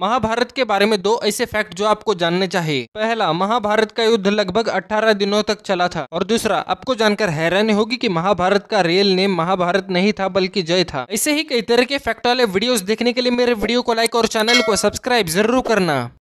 महाभारत के बारे में दो ऐसे फैक्ट जो आपको जानने चाहिए पहला महाभारत का युद्ध लगभग 18 दिनों तक चला था और दूसरा आपको जानकर हैरानी होगी कि महाभारत का रियल नेम महाभारत नहीं था बल्कि जय था ऐसे ही कई तरह के फैक्ट वाले वीडियोस देखने के लिए मेरे वीडियो को लाइक और चैनल को सब्सक्राइब जरूर करना